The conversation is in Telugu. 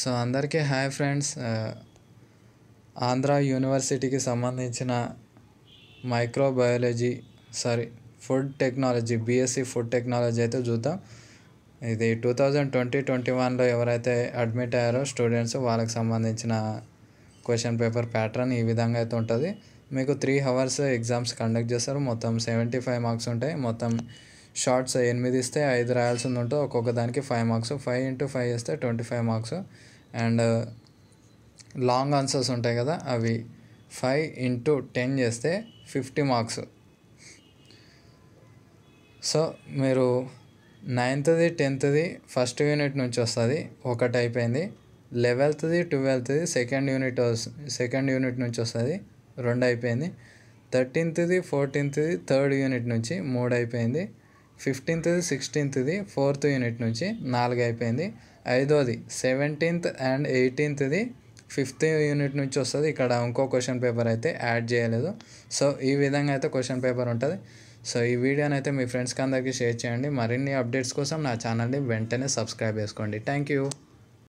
సో అందరికీ హాయ్ ఫ్రెండ్స్ ఆంధ్ర యూనివర్సిటీకి సంబంధించిన microbiology sorry food technology BSc food technology అయితే చూద్దాం ఇది టూ థౌజండ్ ట్వంటీ ట్వంటీ వన్లో ఎవరైతే అడ్మిట్ అయ్యారో స్టూడెంట్స్ వాళ్ళకి సంబంధించిన క్వశ్చన్ పేపర్ ప్యాటర్న్ ఈ విధంగా అయితే ఉంటుంది మీకు త్రీ అవర్స్ ఎగ్జామ్స్ కండక్ట్ చేస్తారు మొత్తం సెవెంటీ ఫైవ్ మార్క్స్ ఉంటాయి మొత్తం షార్ట్స్ ఎనిమిది ఇస్తే ఐదు రాయాల్సింది ఉంటుంది ఒక్కొక్క దానికి five marks five into five ఇస్తే twenty five marks and long answers ఉంటాయి కదా అవి ఫైవ్ ఇంటూ టెన్ చేస్తే ఫిఫ్టీ మార్క్స్ సో మీరు నైన్త్ది టెన్త్ది ఫస్ట్ యూనిట్ నుంచి వస్తుంది ఒకటి అయిపోయింది లెవెల్త్ది ట్వెల్త్ది సెకండ్ యూనిట్ సెకండ్ యూనిట్ నుంచి వస్తుంది రెండు అయిపోయింది థర్టీన్త్ది ఫోర్టీన్త్ది థర్డ్ యూనిట్ నుంచి మూడు అయిపోయింది ఫిఫ్టీన్త్ సిక్స్టీన్త్ది ఫోర్త్ యూనిట్ నుంచి నాలుగు అయిపోయింది ఐదోది సెవెంటీన్త్ అండ్ ఎయిటీన్త్ది ఫిఫ్త్ యూనిట్ నుంచి వస్తుంది ఇక్కడ ఇంకో క్వశ్చన్ పేపర్ అయితే యాడ్ చేయలేదు సో ఈ విధంగా అయితే క్వశ్చన్ పేపర్ ఉంటుంది సో ఈ వీడియోని అయితే మీ ఫ్రెండ్స్కి అందరికీ షేర్ చేయండి మరిన్ని అప్డేట్స్ కోసం నా ఛానల్ని వెంటనే సబ్స్క్రైబ్ చేసుకోండి థ్యాంక్ యూ